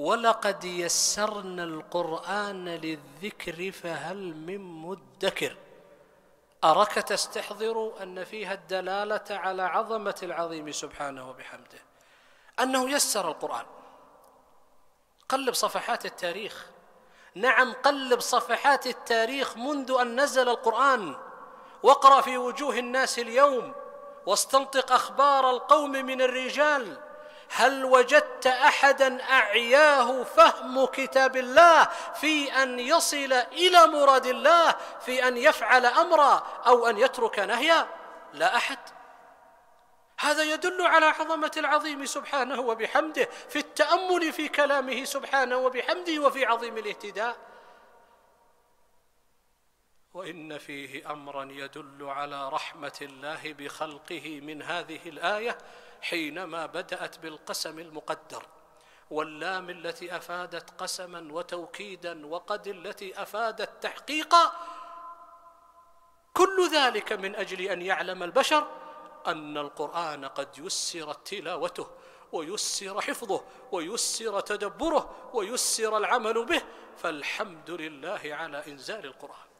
ولقد يسرنا القرآن للذكر فهل من مدكر أراك تستحضر أن فيها الدلالة على عظمة العظيم سبحانه وبحمده أنه يسر القرآن قلب صفحات التاريخ نعم قلب صفحات التاريخ منذ أن نزل القرآن واقرأ في وجوه الناس اليوم واستنطق أخبار القوم من الرجال هل وجدت احدا اعياه فهم كتاب الله في ان يصل الى مراد الله في ان يفعل امرا او ان يترك نهيا لا احد هذا يدل على عظمه العظيم سبحانه وبحمده في التامل في كلامه سبحانه وبحمده وفي عظيم الاهتداء وان فيه امرا يدل على رحمه الله بخلقه من هذه الايه حينما بدات بالقسم المقدر واللام التي افادت قسما وتوكيدا وقد التي افادت تحقيقا كل ذلك من اجل ان يعلم البشر ان القران قد يسرت تلاوته ويسر حفظه ويسر تدبره ويسر العمل به فالحمد لله على انزال القران